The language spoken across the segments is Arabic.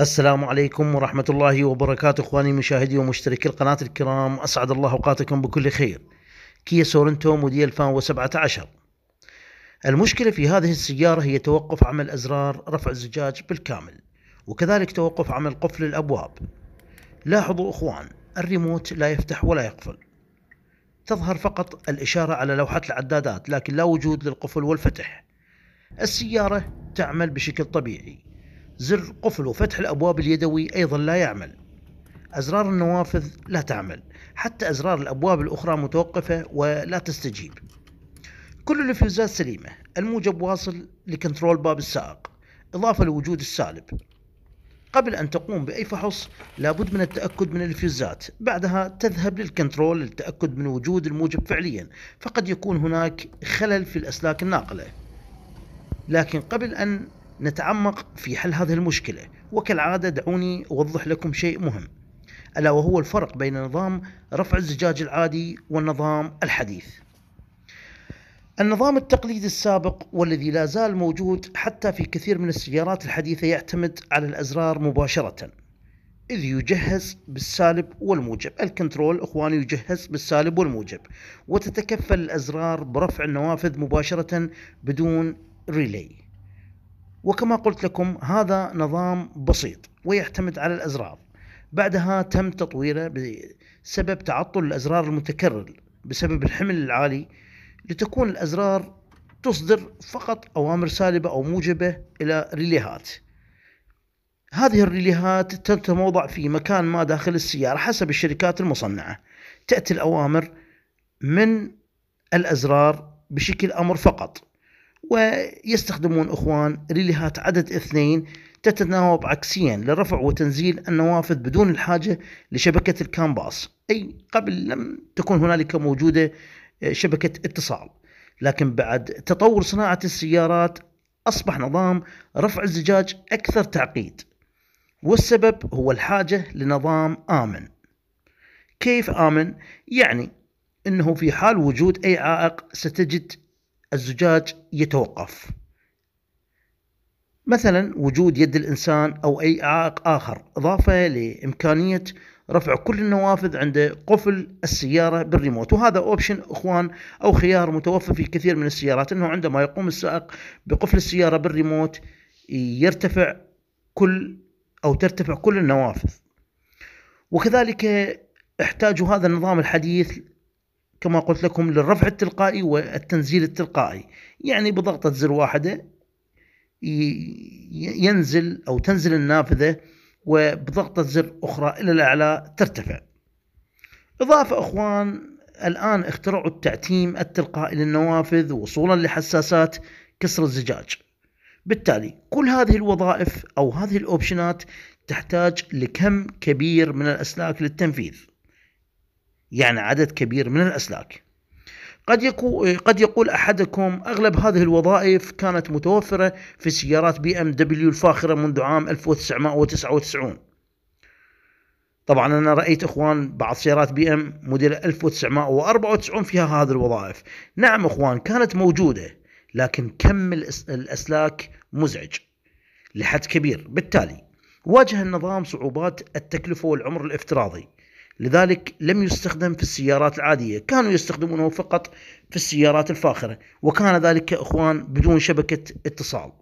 السلام عليكم ورحمة الله وبركاته اخواني مشاهدي ومشتركي القناة الكرام اسعد الله اوقاتكم بكل خير. كيا سورنتو موديل فان المشكلة في هذه السيارة هي توقف عمل ازرار رفع الزجاج بالكامل وكذلك توقف عمل قفل الابواب. لاحظوا اخوان الريموت لا يفتح ولا يقفل. تظهر فقط الاشارة على لوحة العدادات لكن لا وجود للقفل والفتح. السيارة تعمل بشكل طبيعي زر قفل وفتح الأبواب اليدوي أيضا لا يعمل أزرار النوافذ لا تعمل حتى أزرار الأبواب الأخرى متوقفة ولا تستجيب كل الفيوزات سليمة الموجب واصل لكنترول باب السائق إضافة لوجود السالب قبل أن تقوم بأي فحص لابد من التأكد من الفيوزات بعدها تذهب للكنترول للتأكد من وجود الموجب فعليا فقد يكون هناك خلل في الأسلاك الناقلة لكن قبل أن نتعمق في حل هذه المشكلة وكالعادة دعوني أوضح لكم شيء مهم ألا وهو الفرق بين نظام رفع الزجاج العادي والنظام الحديث النظام التقليدي السابق والذي لا زال موجود حتى في كثير من السيارات الحديثة يعتمد على الأزرار مباشرة إذ يجهز بالسالب والموجب الكنترول أخواني يجهز بالسالب والموجب وتتكفل الأزرار برفع النوافذ مباشرة بدون ريلي وكما قلت لكم هذا نظام بسيط ويعتمد على الأزرار بعدها تم تطويره بسبب تعطل الأزرار المتكرر بسبب الحمل العالي لتكون الأزرار تصدر فقط أوامر سالبة أو موجبة إلى ريليهات هذه الريليهات تتموضع في مكان ما داخل السيارة حسب الشركات المصنعة تأتي الأوامر من الأزرار بشكل أمر فقط ويستخدمون اخوان ريليهات عدد اثنين تتناوب عكسيا لرفع وتنزيل النوافذ بدون الحاجة لشبكة الكامباس أي قبل لم تكن هنالك موجودة آه، شبكة اتصال لكن بعد تطور صناعة السيارات أصبح نظام رفع الزجاج أكثر تعقيد والسبب هو الحاجة لنظام آمن كيف آمن؟ يعني أنه في حال وجود أي عائق ستجد الزجاج يتوقف مثلا وجود يد الإنسان أو أي عائق آخر إضافة لإمكانية رفع كل النوافذ عند قفل السيارة بالريموت وهذا أوبشن أخوان أو خيار متوفر في كثير من السيارات أنه عندما يقوم السائق بقفل السيارة بالريموت يرتفع كل أو ترتفع كل النوافذ وكذلك احتاجوا هذا النظام الحديث كما قلت لكم للرفع التلقائي والتنزيل التلقائي يعني بضغطة زر واحدة ينزل أو تنزل النافذة وبضغطة زر أخرى إلى الأعلى ترتفع إضافة أخوان الآن اخترعوا التعتيم التلقائي للنوافذ وصولا لحساسات كسر الزجاج بالتالي كل هذه الوظائف أو هذه الأوبشنات تحتاج لكم كبير من الأسلاك للتنفيذ يعني عدد كبير من الأسلاك قد, يقول قد يقول أحدكم أغلب هذه الوظائف كانت متوفرة في سيارات بي ام دبليو الفاخرة منذ عام 1999 طبعا أنا رأيت إخوان بعض سيارات بي ام موديل 1994 فيها هذه الوظائف نعم إخوان كانت موجودة لكن كم الأسلاك مزعج لحد كبير بالتالي واجه النظام صعوبات التكلفة والعمر الافتراضي لذلك لم يستخدم في السيارات العادية كانوا يستخدمونه فقط في السيارات الفاخرة وكان ذلك أخوان بدون شبكة اتصال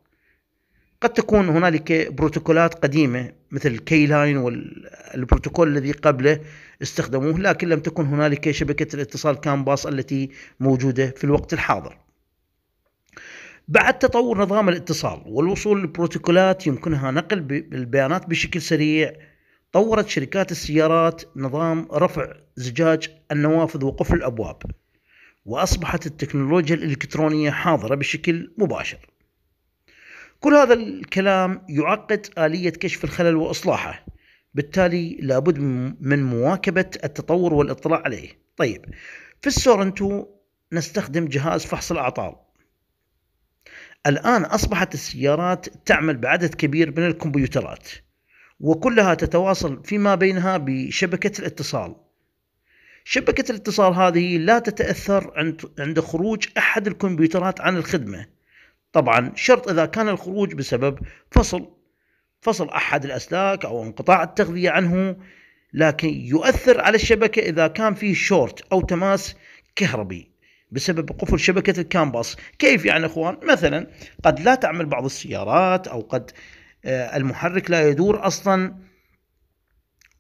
قد تكون هنالك بروتوكولات قديمة مثل الكي لاين والبروتوكول الذي قبله استخدموه لكن لم تكن هنالك شبكة الاتصال باص التي موجودة في الوقت الحاضر بعد تطور نظام الاتصال والوصول لبروتوكولات يمكنها نقل البيانات بشكل سريع طورت شركات السيارات نظام رفع زجاج النوافذ وقفل الأبواب وأصبحت التكنولوجيا الإلكترونية حاضرة بشكل مباشر كل هذا الكلام يعقد آلية كشف الخلل وإصلاحه بالتالي لابد من مواكبة التطور والاطلاع عليه طيب في السورنتو نستخدم جهاز فحص الأعطال الآن أصبحت السيارات تعمل بعدد كبير من الكمبيوترات وكلها تتواصل فيما بينها بشبكة الاتصال شبكة الاتصال هذه لا تتأثر عند خروج أحد الكمبيوترات عن الخدمة طبعا شرط إذا كان الخروج بسبب فصل فصل أحد الأسلاك أو انقطاع التغذية عنه لكن يؤثر على الشبكة إذا كان فيه شورت أو تماس كهربي بسبب قفل شبكة الكامباس كيف يعني أخوان مثلا قد لا تعمل بعض السيارات أو قد آه، المحرك لا يدور اصلا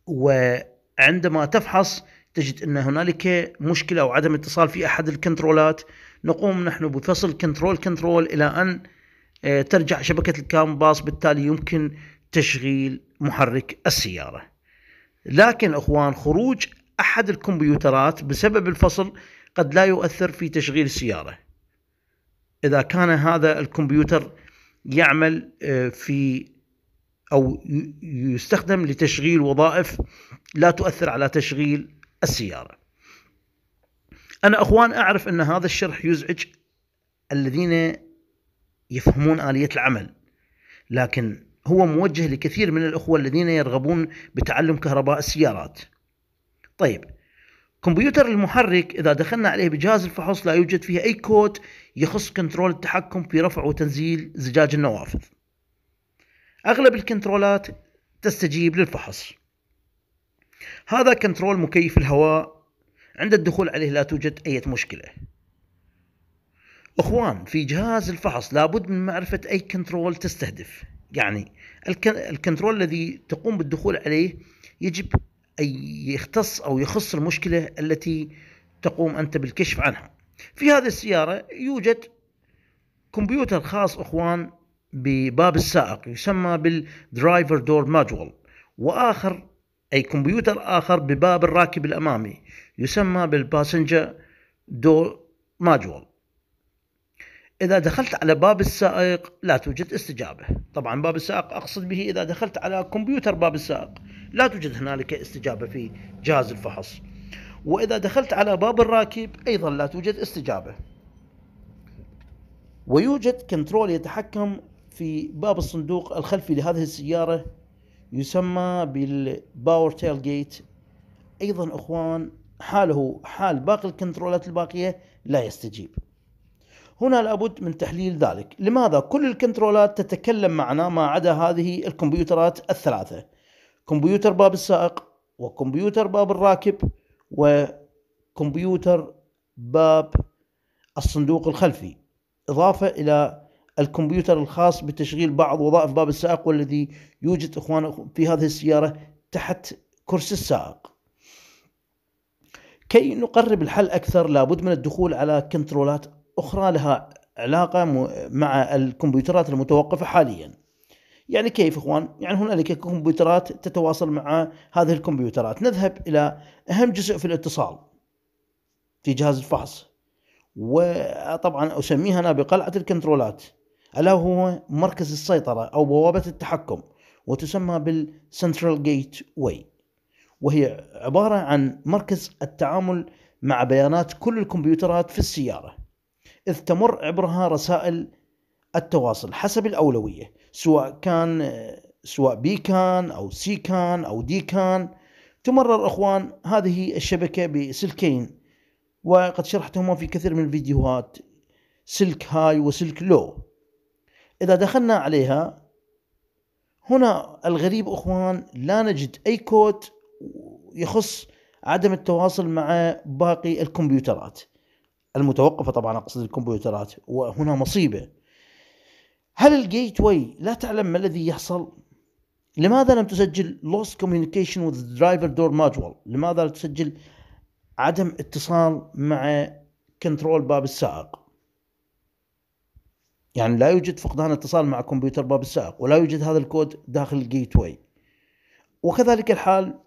وعندما تفحص تجد ان هنالك مشكله او عدم اتصال في احد الكنترولات نقوم نحن بفصل كنترول كنترول الى ان آه، ترجع شبكه الكام باص بالتالي يمكن تشغيل محرك السياره لكن اخوان خروج احد الكمبيوترات بسبب الفصل قد لا يؤثر في تشغيل السياره اذا كان هذا الكمبيوتر يعمل آه، في أو يستخدم لتشغيل وظائف لا تؤثر على تشغيل السيارة أنا أخوان أعرف أن هذا الشرح يزعج الذين يفهمون آلية العمل لكن هو موجه لكثير من الأخوة الذين يرغبون بتعلم كهرباء السيارات طيب كمبيوتر المحرك إذا دخلنا عليه بجهاز الفحص لا يوجد فيه أي كود يخص كنترول التحكم في رفع وتنزيل زجاج النوافذ أغلب الكنترولات تستجيب للفحص هذا كنترول مكيف الهواء عند الدخول عليه لا توجد أي مشكلة أخوان في جهاز الفحص لابد من معرفة أي كنترول تستهدف يعني الكنترول الذي تقوم بالدخول عليه يجب أن يختص أو يخص المشكلة التي تقوم أنت بالكشف عنها في هذه السيارة يوجد كمبيوتر خاص أخوان بباب السائق يسمى بالدرايفر دور ماجول وآخر أي كمبيوتر آخر بباب الراكب الأمامي يسمى بالباسنجر دور ماجول إذا دخلت على باب السائق لا توجد استجابة طبعا باب السائق أقصد به إذا دخلت على كمبيوتر باب السائق لا توجد هنالك استجابة في جهاز الفحص وإذا دخلت على باب الراكب أيضا لا توجد استجابة ويوجد كنترول يتحكم في باب الصندوق الخلفي لهذه السيارة يسمى بالباور تيل جيت أيضا أخوان حاله حال باقي الكنترولات الباقية لا يستجيب هنا لابد من تحليل ذلك لماذا كل الكنترولات تتكلم معنا ما عدا هذه الكمبيوترات الثلاثة كمبيوتر باب السائق وكمبيوتر باب الراكب وكمبيوتر باب الصندوق الخلفي إضافة إلى الكمبيوتر الخاص بتشغيل بعض وظائف باب السائق والذي يوجد إخوان في هذه السيارة تحت كرسي السائق كي نقرب الحل أكثر لابد من الدخول على كنترولات أخرى لها علاقة مع الكمبيوترات المتوقفة حاليا يعني كيف إخوان؟ يعني هنالك كمبيوترات تتواصل مع هذه الكمبيوترات نذهب إلى أهم جزء في الاتصال في جهاز الفحص وطبعا أسميها أنا بقلعة الكنترولات ألا هو مركز السيطرة أو بوابة التحكم وتسمى بالسنترال جيت واي وهي عبارة عن مركز التعامل مع بيانات كل الكمبيوترات في السيارة إذ تمر عبرها رسائل التواصل حسب الأولوية سواء كان سواء بي كان أو سي كان أو دي كان تمرر إخوان هذه الشبكة بسلكين وقد شرحتهما في كثير من الفيديوهات سلك هاي وسلك لو إذا دخلنا عليها هنا الغريب أخوان لا نجد أي كود يخص عدم التواصل مع باقي الكمبيوترات المتوقفة طبعا أقصد الكمبيوترات وهنا مصيبة هل الجيت واي لا تعلم ما الذي يحصل؟ لماذا لم تسجل lost communication with the driver door module؟ لماذا لا تسجل عدم اتصال مع كنترول باب السائق؟ يعني لا يوجد فقدان اتصال مع كمبيوتر باب السائق ولا يوجد هذا الكود داخل الجيت واي وكذلك الحال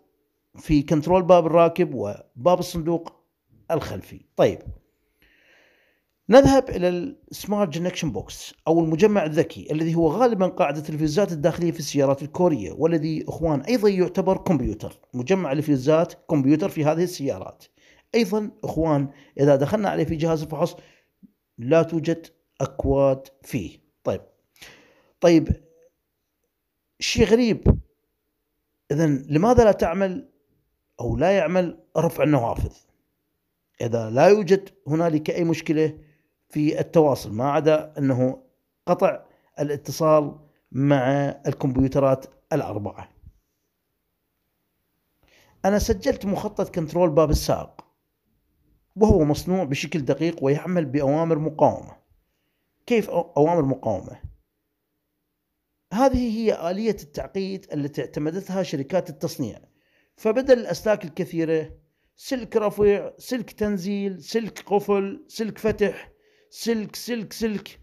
في كنترول باب الراكب وباب الصندوق الخلفي طيب نذهب الى السمارت جنكشن بوكس او المجمع الذكي الذي هو غالبا قاعده الفيزات الداخليه في السيارات الكوريه والذي اخوان ايضا يعتبر كمبيوتر مجمع الفيزات كمبيوتر في هذه السيارات ايضا اخوان اذا دخلنا عليه في جهاز الفحص لا توجد أكواد فيه طيب طيب شيء غريب إذا لماذا لا تعمل أو لا يعمل رفع النوافذ إذا لا يوجد هنالك أي مشكلة في التواصل ما عدا أنه قطع الاتصال مع الكمبيوترات الأربعة أنا سجلت مخطط كنترول باب السائق وهو مصنوع بشكل دقيق ويعمل بأوامر مقاومة كيف أوامر مقاومة هذه هي آلية التعقيد التي اعتمدتها شركات التصنيع فبدل الأسلاك الكثيرة سلك رفع سلك تنزيل سلك قفل سلك فتح سلك سلك سلك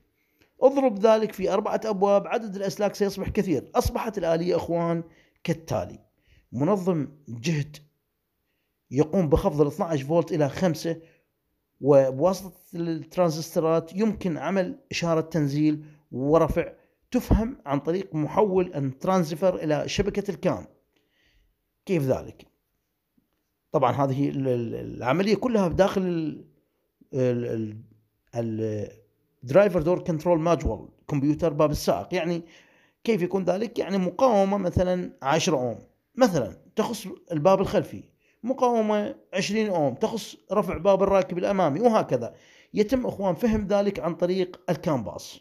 اضرب ذلك في أربعة أبواب عدد الأسلاك سيصبح كثير أصبحت الآلية أخوان كالتالي منظم جهد يقوم بخفض ال 12 فولت إلى 5 وبواسطة الترانزستورات يمكن عمل إشارة تنزيل ورفع تفهم عن طريق محول الترانزفر إلى شبكة الكام كيف ذلك؟ طبعا هذه العملية كلها داخل الدرايفر دور كنترول ماجول كمبيوتر باب السائق يعني كيف يكون ذلك؟ يعني مقاومة مثلا 10 أوم مثلا تخص الباب الخلفي مقاومة 20 أوم تخص رفع باب الراكب الأمامي وهكذا يتم إخوان فهم ذلك عن طريق الكامباس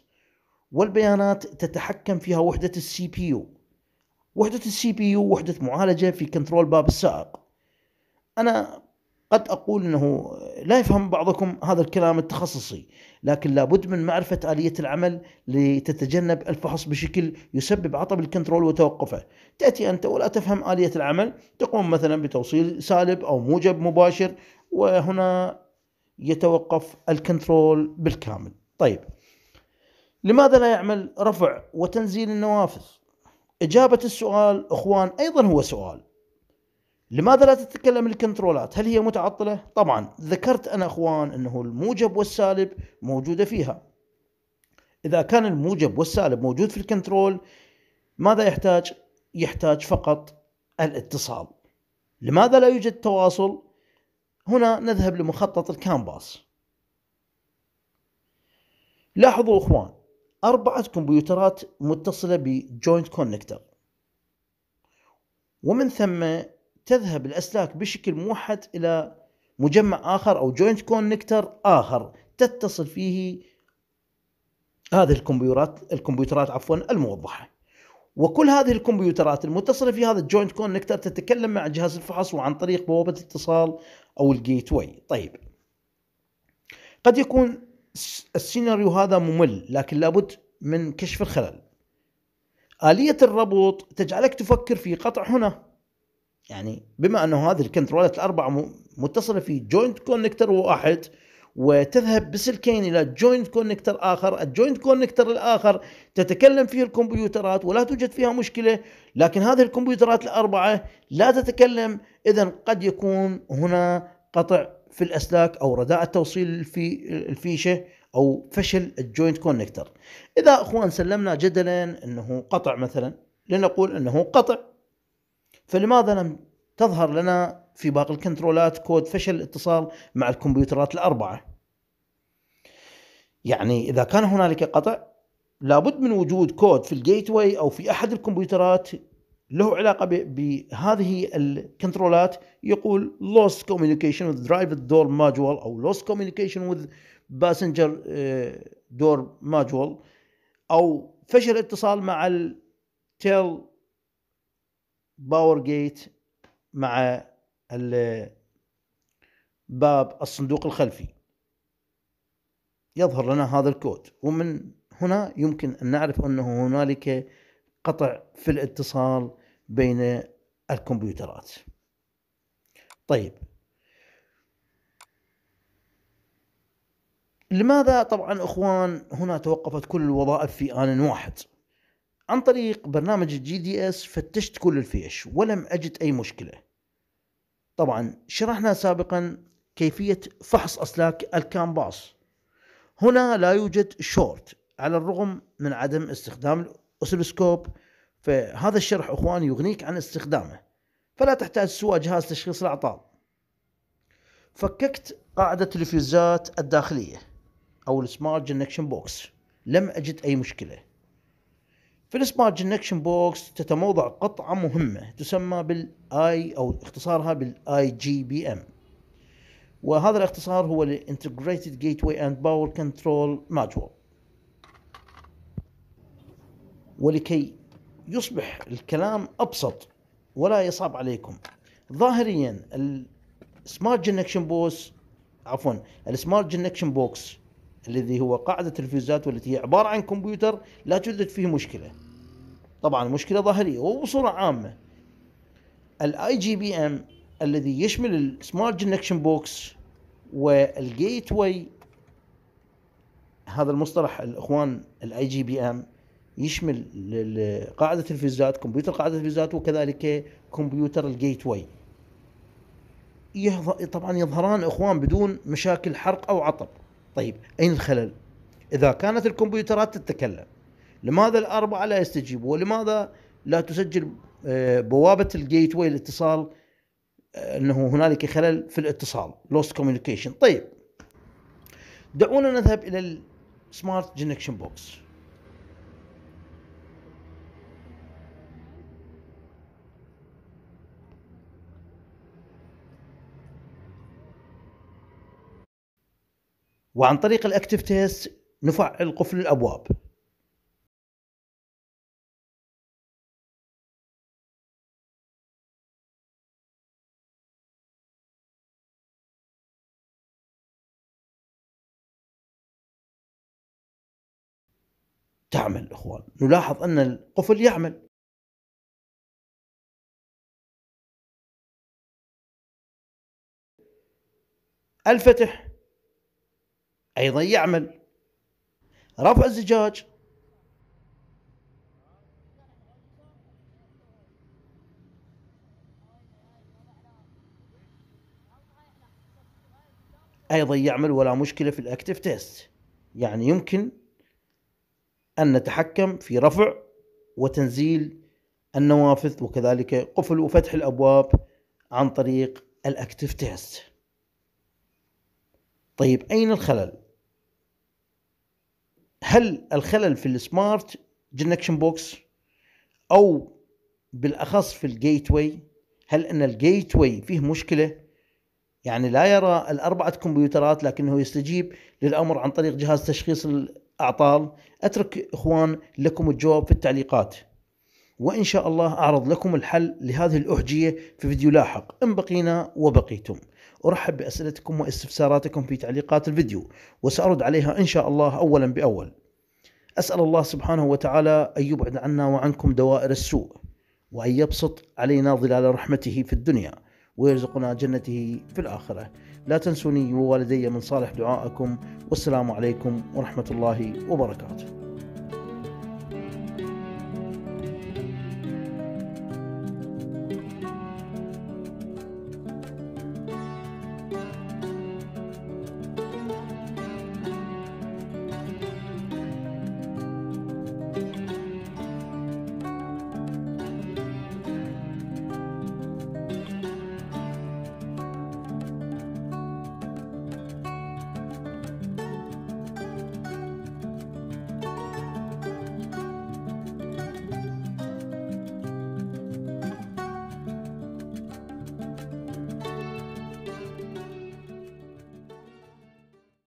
والبيانات تتحكم فيها وحدة السي بي يو وحدة السي بي يو وحدة معالجة في كنترول باب السائق أنا قد أقول أنه لا يفهم بعضكم هذا الكلام التخصصي لكن لابد من معرفة آلية العمل لتتجنب الفحص بشكل يسبب عطب الكنترول وتوقفه تأتي أنت ولا تفهم آلية العمل تقوم مثلا بتوصيل سالب أو موجب مباشر وهنا يتوقف الكنترول بالكامل طيب لماذا لا يعمل رفع وتنزيل النوافذ؟ إجابة السؤال أخوان أيضا هو سؤال لماذا لا تتكلم الكنترولات هل هي متعطلة؟ طبعا ذكرت أنا أخوان أنه الموجب والسالب موجودة فيها إذا كان الموجب والسالب موجود في الكنترول ماذا يحتاج؟ يحتاج فقط الاتصال لماذا لا يوجد تواصل؟ هنا نذهب لمخطط الكامباس لاحظوا اخوان اربعه كمبيوترات متصله بجوينت كونكتر ومن ثم تذهب الأسلاك بشكل موحد إلى مجمع آخر أو جوينت كونكتر آخر تتصل فيه هذه الكمبيوترات الكمبيوترات عفوا الموضحه. وكل هذه الكمبيوترات المتصله في هذا الجوينت كونكتر تتكلم مع جهاز الفحص وعن طريق بوابه اتصال او الجيت واي. طيب. قد يكون السيناريو هذا ممل لكن لابد من كشف الخلل. آلية الربط تجعلك تفكر في قطع هنا يعني بما انه هذه الكنترولات الاربعه متصله في جوينت كونكتر واحد وتذهب بسلكين الى جوينت كونكتر اخر، الجوينت كونكتر الاخر تتكلم فيه الكمبيوترات ولا توجد فيها مشكله، لكن هذه الكمبيوترات الاربعه لا تتكلم، اذا قد يكون هنا قطع في الاسلاك او رداء التوصيل في الفيشه او فشل الجوينت كونكتر. اذا اخوان سلمنا جدلا انه قطع مثلا لنقول انه قطع فلماذا لم تظهر لنا في باقي الكنترولات كود فشل الاتصال مع الكمبيوترات الأربعة يعني إذا كان هنالك قطع لابد من وجود كود في الجيت واي أو في أحد الكمبيوترات له علاقة بهذه الكنترولات يقول lost communication with driver door module أو lost communication with passenger آه، door module أو فشل اتصال مع التيل باور جيت مع باب الصندوق الخلفي يظهر لنا هذا الكود ومن هنا يمكن أن نعرف أنه هنالك قطع في الاتصال بين الكمبيوترات طيب لماذا طبعا اخوان هنا توقفت كل الوظائف في ان واحد عن طريق برنامج الجي دي اس فتشت كل الفيش ولم أجد أي مشكلة طبعا شرحنا سابقا كيفية فحص أسلاك الكام باص هنا لا يوجد شورت على الرغم من عدم استخدام الاوسيلوسكوب فهذا الشرح أخوان يغنيك عن استخدامه فلا تحتاج سوى جهاز تشخيص الأعطال فككت قاعدة الفيوزات الداخلية أو السمارت جنكشن بوكس لم أجد أي مشكلة في السمارت جنكشن بوكس تتموضع قطعة مهمة تسمى بالاي او اختصارها بالاي جي بي ام وهذا الاختصار هو الانتجريتد جيت واي اند باور كنترول ماجول ولكي يصبح الكلام ابسط ولا يصعب عليكم ظاهريا السمارت جنكشن بوكس عفوا السمارت جنكشن بوكس الذي هو قاعدة الفيزات والتي هي عبارة عن كمبيوتر لا توجد فيه مشكلة طبعا مشكلة ظاهرية وبصورة عامة الاي جي بي ام الذي يشمل السمارت جنكشن بوكس والجيت واي هذا المصطلح الاخوان الاي جي بي ام يشمل قاعدة الفيزات كمبيوتر قاعدة الفيزات وكذلك كمبيوتر الجيت واي طبعا يظهران اخوان بدون مشاكل حرق او عطب طيب أين الخلل؟ إذا كانت الكمبيوترات تتكلم لماذا الأربعة لا يستجيب ولماذا لا تسجل آه، بوابة الجيت واي الاتصال آه، أنه هنالك خلل في الاتصال لوست كوميونيكيشن طيب دعونا نذهب إلى السمارت جنكشن بوكس وعن طريق الاكتف تيست نفعل قفل الابواب تعمل اخوان نلاحظ ان القفل يعمل الفتح أيضا يعمل رفع الزجاج أيضا يعمل ولا مشكلة في الأكتف تيست يعني يمكن أن نتحكم في رفع وتنزيل النوافذ وكذلك قفل وفتح الأبواب عن طريق الأكتف تيست طيب أين الخلل؟ هل الخلل في السمارت جنكشن بوكس او بالاخص في الجيت واي هل ان الجيت واي فيه مشكله يعني لا يرى الاربعه كمبيوترات لكنه يستجيب للامر عن طريق جهاز تشخيص الاعطال اترك اخوان لكم الجواب في التعليقات وان شاء الله اعرض لكم الحل لهذه الاحجيه في فيديو لاحق ان بقينا وبقيتم أرحب بأسئلتكم واستفساراتكم في تعليقات الفيديو وسأرد عليها إن شاء الله أولا بأول أسأل الله سبحانه وتعالى أن يبعد عنا وعنكم دوائر السوء وأن يبسط علينا ظلال رحمته في الدنيا ويرزقنا جنته في الآخرة لا تنسوني ووالدي من صالح دعائكم والسلام عليكم ورحمة الله وبركاته